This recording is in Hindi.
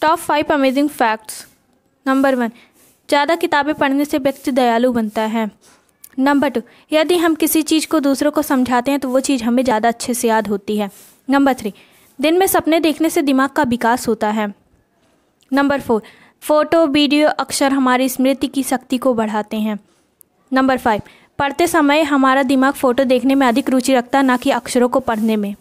top five amazing facts number one ज़्यादा किताबें पढ़ने से व्यक्ति दयालु बनता है नंबर टू यदि हम किसी चीज़ को दूसरों को समझाते हैं तो वो चीज़ हमें ज़्यादा अच्छे से याद होती है नंबर थ्री दिन में सपने देखने से दिमाग का विकास होता है नंबर फोर फ़ोटो वीडियो अक्षर हमारी स्मृति की शक्ति को बढ़ाते हैं नंबर फाइव पढ़ते समय हमारा दिमाग फ़ोटो देखने में अधिक रुचि रखता है ना कि अक्षरों को पढ़ने में